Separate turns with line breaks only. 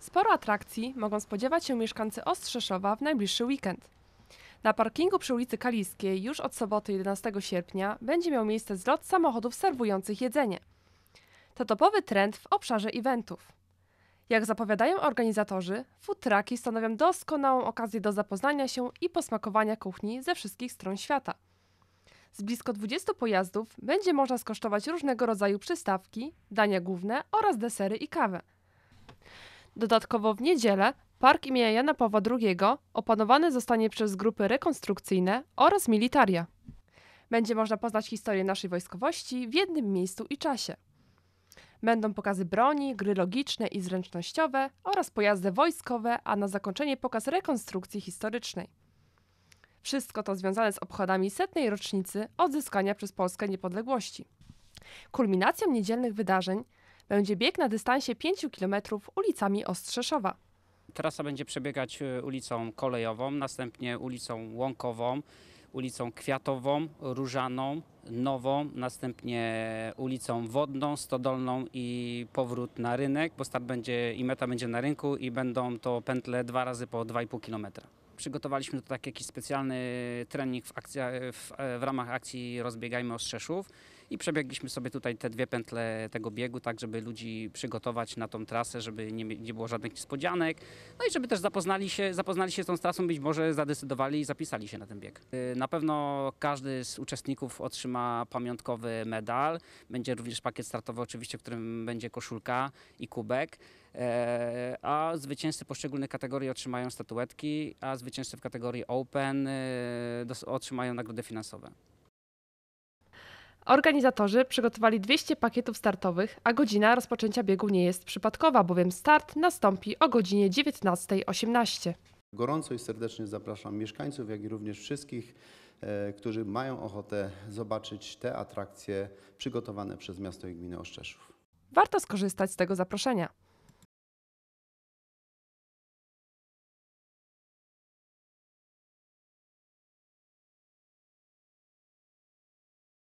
Sporo atrakcji mogą spodziewać się mieszkańcy Ostrzeszowa w najbliższy weekend. Na parkingu przy ulicy Kaliskiej już od soboty 11 sierpnia będzie miał miejsce zlot samochodów serwujących jedzenie. To topowy trend w obszarze eventów. Jak zapowiadają organizatorzy, food trucki stanowią doskonałą okazję do zapoznania się i posmakowania kuchni ze wszystkich stron świata. Z blisko 20 pojazdów będzie można skosztować różnego rodzaju przystawki, dania główne oraz desery i kawę. Dodatkowo w niedzielę park imienia Jana Pawła II opanowany zostanie przez grupy rekonstrukcyjne oraz militaria. Będzie można poznać historię naszej wojskowości w jednym miejscu i czasie. Będą pokazy broni, gry logiczne i zręcznościowe oraz pojazdy wojskowe, a na zakończenie pokaz rekonstrukcji historycznej. Wszystko to związane z obchodami setnej rocznicy odzyskania przez Polskę niepodległości. Kulminacją niedzielnych wydarzeń będzie bieg na dystansie 5 km ulicami Ostrzeszowa.
Trasa będzie przebiegać e, ulicą Kolejową, następnie ulicą Łąkową, ulicą Kwiatową, Różaną, Nową, następnie ulicą Wodną, Stodolną i powrót na rynek, bo start będzie i meta będzie na rynku i będą to pętle dwa razy po 2,5 kilometra przygotowaliśmy tak jakiś specjalny trening w, akcja, w, e, w ramach akcji Rozbiegajmy Ostrzeszów i przebiegliśmy sobie tutaj te dwie pętle tego biegu, tak żeby ludzi przygotować na tą trasę, żeby nie, nie było żadnych niespodzianek, no i żeby też zapoznali się, zapoznali się z tą trasą, być może zadecydowali i zapisali się na ten bieg. Y, na pewno każdy z uczestników otrzyma pamiątkowy medal, będzie również pakiet startowy oczywiście, w którym będzie koszulka i kubek, e, a zwycięzcy poszczególnych kategorii otrzymają statuetki, a zwycięzcy w kategorii Open y, otrzymają nagrody finansowe.
Organizatorzy przygotowali 200 pakietów startowych, a godzina rozpoczęcia biegu nie jest przypadkowa, bowiem start nastąpi o godzinie 19.18.
Gorąco i serdecznie zapraszam mieszkańców, jak i również wszystkich, e, którzy mają ochotę zobaczyć te atrakcje przygotowane przez miasto i gminę
Oszczeszów. Warto skorzystać z tego zaproszenia.